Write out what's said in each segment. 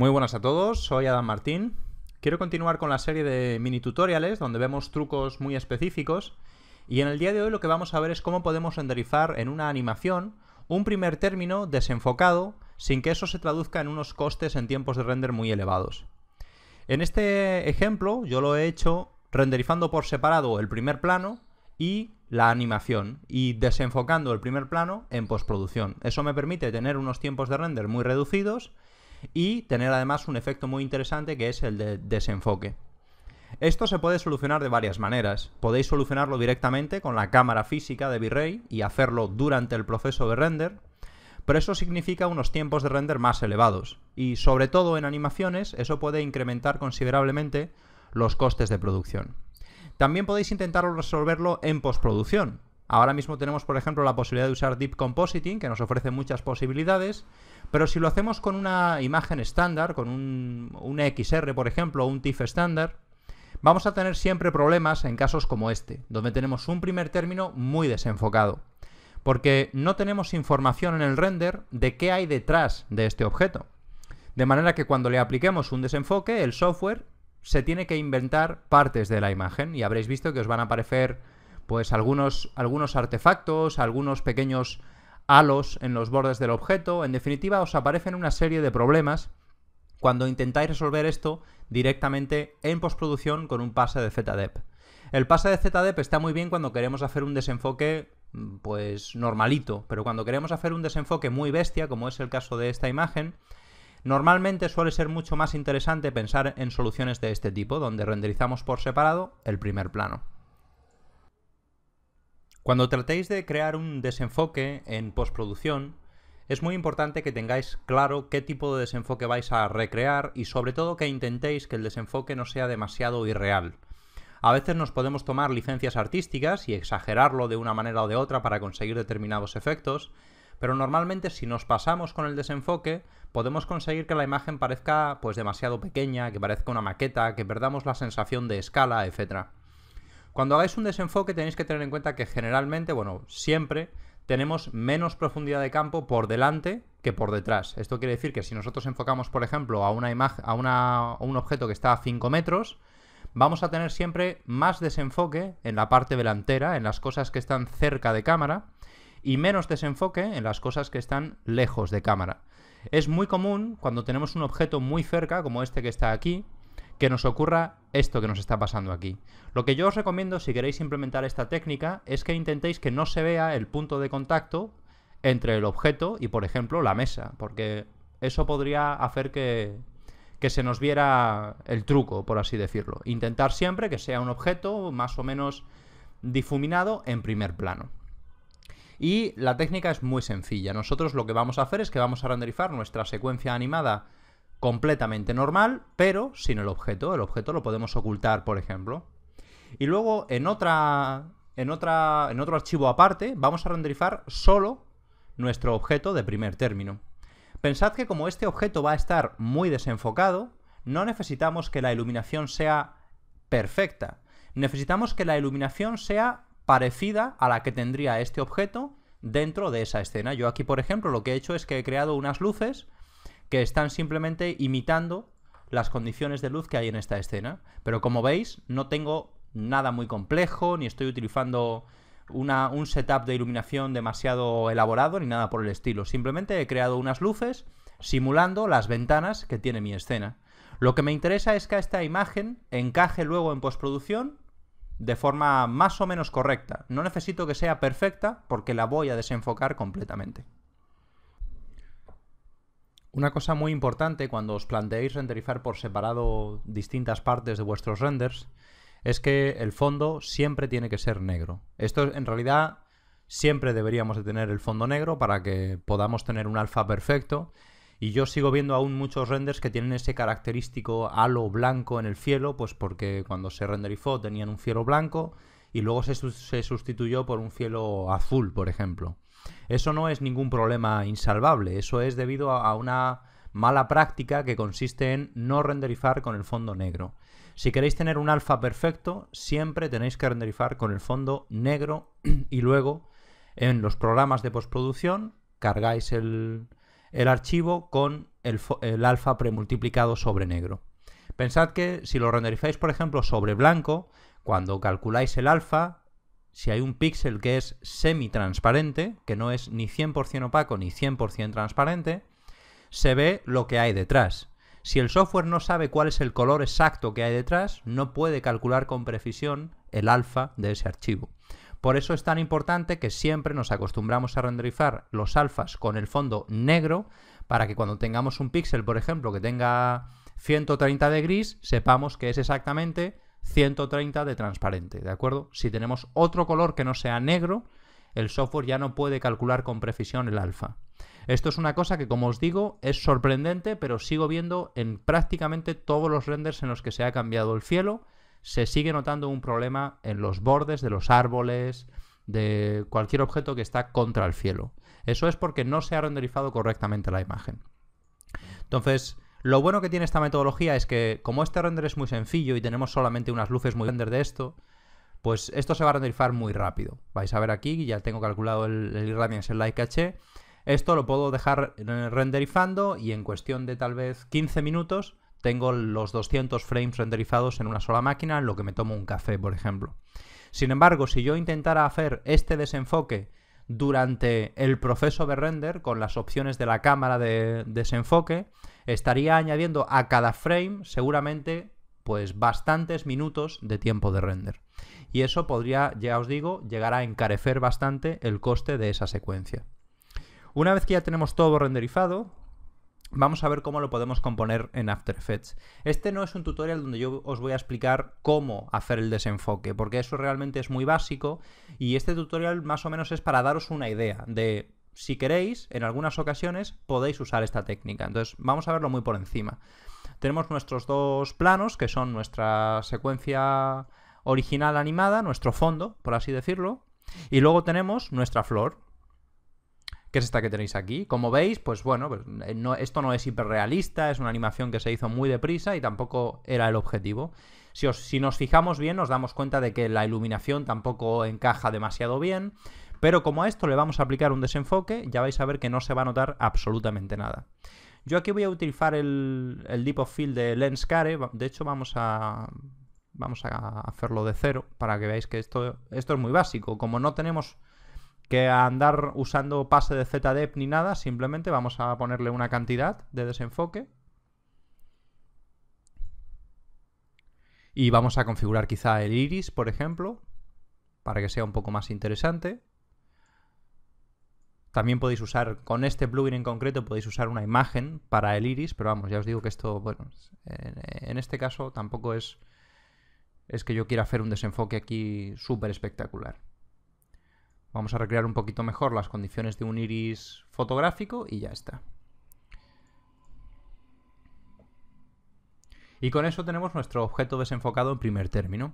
Muy buenas a todos, soy Adam Martín. Quiero continuar con la serie de mini tutoriales donde vemos trucos muy específicos y en el día de hoy lo que vamos a ver es cómo podemos renderizar en una animación un primer término desenfocado sin que eso se traduzca en unos costes en tiempos de render muy elevados. En este ejemplo yo lo he hecho renderizando por separado el primer plano y la animación y desenfocando el primer plano en postproducción. Eso me permite tener unos tiempos de render muy reducidos y tener además un efecto muy interesante que es el de desenfoque. Esto se puede solucionar de varias maneras. Podéis solucionarlo directamente con la cámara física de V-Ray y hacerlo durante el proceso de render, pero eso significa unos tiempos de render más elevados, y sobre todo en animaciones eso puede incrementar considerablemente los costes de producción. También podéis intentar resolverlo en postproducción. Ahora mismo tenemos, por ejemplo, la posibilidad de usar Deep Compositing, que nos ofrece muchas posibilidades, pero si lo hacemos con una imagen estándar, con un, XR, por ejemplo, o un TIFF estándar, vamos a tener siempre problemas en casos como este, donde tenemos un primer término muy desenfocado, porque no tenemos información en el render de qué hay detrás de este objeto. De manera que cuando le apliquemos un desenfoque, el software se tiene que inventar partes de la imagen y habréis visto que os van a aparecer pues algunos, algunos artefactos, algunos pequeños halos en los bordes del objeto, en definitiva os aparecen una serie de problemas cuando intentáis resolver esto directamente en postproducción con un pase de ZDEP. El pase de ZDEP está muy bien cuando queremos hacer un desenfoque mm, pues normalito, pero cuando queremos hacer un desenfoque muy bestia, como es el caso de esta imagen, normalmente suele ser mucho más interesante pensar en soluciones de este tipo, donde renderizamos por separado el primer plano. Cuando tratéis de crear un desenfoque en postproducción, es muy importante que tengáis claro qué tipo de desenfoque vais a recrear y sobre todo que intentéis que el desenfoque no sea demasiado irreal. A veces nos podemos tomar licencias artísticas y exagerarlo de una manera o de otra para conseguir determinados efectos, pero normalmente si nos pasamos con el desenfoque podemos conseguir que la imagen parezca pues demasiado pequeña, que parezca una maqueta, que perdamos la sensación de escala, etcétera. Cuando hagáis un desenfoque tenéis que tener en cuenta que generalmente, bueno, siempre tenemos menos profundidad de campo por delante que por detrás. Esto quiere decir que si nosotros enfocamos, por ejemplo, a, una imagen, a, un objeto que está a 5 metros, vamos a tener siempre más desenfoque en la parte delantera, en las cosas que están cerca de cámara, y menos desenfoque en las cosas que están lejos de cámara. Es muy común cuando tenemos un objeto muy cerca, como este que está aquí, que nos ocurra esto que nos está pasando aquí. Lo que yo os recomiendo si queréis implementar esta técnica es que intentéis que no se vea el punto de contacto entre el objeto y, por ejemplo, la mesa, porque eso podría hacer que, que se nos viera el truco, por así decirlo. Intentar siempre que sea un objeto más o menos difuminado en primer plano. Y la técnica es muy sencilla. Nosotros lo que vamos a hacer es que vamos a renderizar nuestra secuencia animada completamente normal, pero sin el objeto. El objeto lo podemos ocultar, por ejemplo. Y luego en otra en otra en otro archivo aparte vamos a renderizar solo nuestro objeto de primer término. Pensad que como este objeto va a estar muy desenfocado, no necesitamos que la iluminación sea perfecta. Necesitamos que la iluminación sea parecida a la que tendría este objeto dentro de esa escena. Yo aquí, por ejemplo, lo que he hecho es que he creado unas luces que están simplemente imitando las condiciones de luz que hay en esta escena. Pero como veis, no tengo nada muy complejo, ni estoy utilizando un setup de iluminación demasiado elaborado, ni nada por el estilo. Simplemente he creado unas luces simulando las ventanas que tiene mi escena. Lo que me interesa es que esta imagen encaje luego en postproducción de forma más o menos correcta. No necesito que sea perfecta porque la voy a desenfocar completamente. Una cosa muy importante cuando os planteéis renderizar por separado distintas partes de vuestros renders es que el fondo siempre tiene que ser negro. Esto en realidad siempre deberíamos de tener el fondo negro para que podamos tener un alfa perfecto. Y yo sigo viendo aún muchos renders que tienen ese característico halo blanco en el cielo, pues porque cuando se renderizó tenían un cielo blanco y luego se, se sustituyó por un cielo azul, por ejemplo. Eso no es ningún problema insalvable, eso es debido a una mala práctica que consiste en no renderizar con el fondo negro. Si queréis tener un alfa perfecto, siempre tenéis que renderizar con el fondo negro y luego en los programas de postproducción cargáis el, archivo con el, el alfa premultiplicado sobre negro. Pensad que si lo renderizáis, por ejemplo, sobre blanco, cuando calculáis el alfa, si hay un píxel que es semi-transparente, que no es ni 100% opaco ni 100% transparente, se ve lo que hay detrás. Si el software no sabe cuál es el color exacto que hay detrás, no puede calcular con precisión el alfa de ese archivo. Por eso es tan importante que siempre nos acostumbramos a renderizar los alfas con el fondo negro para que cuando tengamos un píxel, por ejemplo, que tenga 130 de gris, sepamos que es exactamente 130 de transparente, ¿de acuerdo? Si tenemos otro color que no sea negro, el software ya no puede calcular con precisión el alfa. Esto es una cosa que, como os digo, es sorprendente, pero sigo viendo en prácticamente todos los renders en los que se ha cambiado el cielo, se sigue notando un problema en los bordes de los árboles, de cualquier objeto que está contra el cielo. Eso es porque no se ha renderizado correctamente la imagen. Entonces, lo bueno que tiene esta metodología es que como este render es muy sencillo y tenemos solamente unas luces muy grandes de esto, pues esto se va a renderizar muy rápido. Vais a ver aquí, ya tengo calculado el, el irradiance en Light Cache. Esto lo puedo dejar renderizando y en cuestión de tal vez 15 minutos tengo los 200 frames renderizados en una sola máquina, en lo que me tomo un café, por ejemplo. Sin embargo, si yo intentara hacer este desenfoque durante el proceso de render, con las opciones de la cámara de desenfoque, estaría añadiendo a cada frame seguramente pues bastantes minutos de tiempo de render. Y eso podría, ya os digo, llegar a encarecer bastante el coste de esa secuencia. Una vez que ya tenemos todo renderizado, Vamos a ver cómo lo podemos componer en After Effects. Este no es un tutorial donde yo os voy a explicar cómo hacer el desenfoque, porque eso realmente es muy básico y este tutorial más o menos es para daros una idea de si queréis, en algunas ocasiones podéis usar esta técnica. Entonces vamos a verlo muy por encima. Tenemos nuestros dos planos, que son nuestra secuencia original animada, nuestro fondo, por así decirlo, y luego tenemos nuestra flor, que es esta que tenéis aquí. Como veis, pues bueno, pues, eh, esto no es hiperrealista, es una animación que se hizo muy deprisa y tampoco era el objetivo. Si, si nos fijamos bien, nos damos cuenta de que la iluminación tampoco encaja demasiado bien, pero como a esto le vamos a aplicar un desenfoque, ya vais a ver que no se va a notar absolutamente nada. Yo aquí voy a utilizar el, el Deep of Field de Lens Care. de hecho vamos a, vamos a hacerlo de cero para que veáis que esto, esto es muy básico. Como no tenemos que a andar usando pase de ZDEP ni nada, simplemente vamos a ponerle una cantidad de desenfoque. Y vamos a configurar quizá el iris, por ejemplo, para que sea un poco más interesante. También podéis usar, con este plugin en concreto, podéis usar una imagen para el iris, pero vamos, ya os digo que esto, bueno, en este caso tampoco es, es que yo quiera hacer un desenfoque aquí súper espectacular. Vamos a recrear un poquito mejor las condiciones de un iris fotográfico y ya está. Y con eso tenemos nuestro objeto desenfocado en primer término.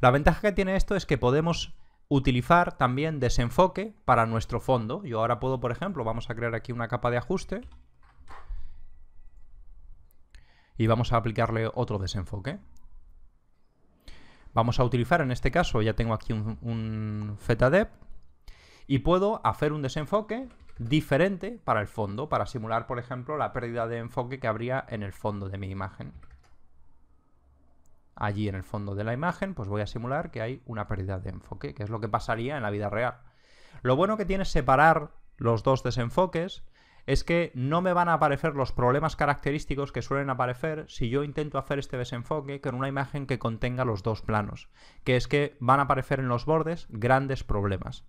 La ventaja que tiene esto es que podemos utilizar también desenfoque para nuestro fondo. Yo ahora puedo, por ejemplo, vamos a crear aquí una capa de ajuste y vamos a aplicarle otro desenfoque. Vamos a utilizar en este caso, ya tengo aquí un, un ZDEP, y puedo hacer un desenfoque diferente para el fondo, para simular, por ejemplo, la pérdida de enfoque que habría en el fondo de mi imagen. Allí en el fondo de la imagen, pues voy a simular que hay una pérdida de enfoque, que es lo que pasaría en la vida real. Lo bueno que tiene separar los dos desenfoques es que no me van a aparecer los problemas característicos que suelen aparecer si yo intento hacer este desenfoque con una imagen que contenga los dos planos, que es que van a aparecer en los bordes grandes problemas.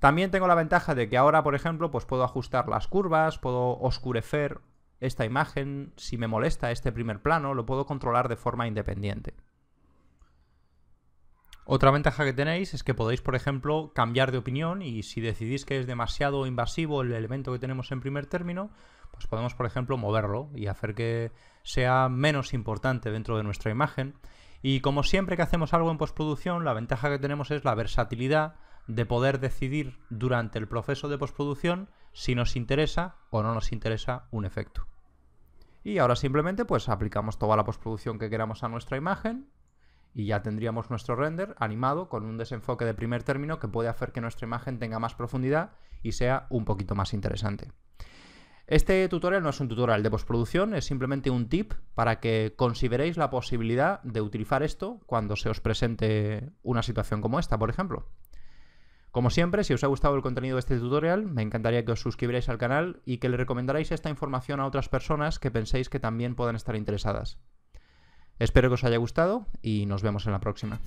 También tengo la ventaja de que ahora, por ejemplo, pues puedo ajustar las curvas, puedo oscurecer esta imagen, si me molesta este primer plano, lo puedo controlar de forma independiente. Otra ventaja que tenéis es que podéis, por ejemplo, cambiar de opinión y si decidís que es demasiado invasivo el elemento que tenemos en primer término, pues podemos, por ejemplo, moverlo y hacer que sea menos importante dentro de nuestra imagen. Y como siempre que hacemos algo en postproducción, la ventaja que tenemos es la versatilidad de poder decidir durante el proceso de postproducción si nos interesa o no nos interesa un efecto. Y ahora simplemente pues aplicamos toda la postproducción que queramos a nuestra imagen y ya tendríamos nuestro render animado con un desenfoque de primer término que puede hacer que nuestra imagen tenga más profundidad y sea un poquito más interesante. Este tutorial no es un tutorial de postproducción, es simplemente un tip para que consideréis la posibilidad de utilizar esto cuando se os presente una situación como esta, por ejemplo. Como siempre, si os ha gustado el contenido de este tutorial, me encantaría que os suscribierais al canal y que le recomendarais esta información a otras personas que penséis que también puedan estar interesadas. Espero que os haya gustado y nos vemos en la próxima.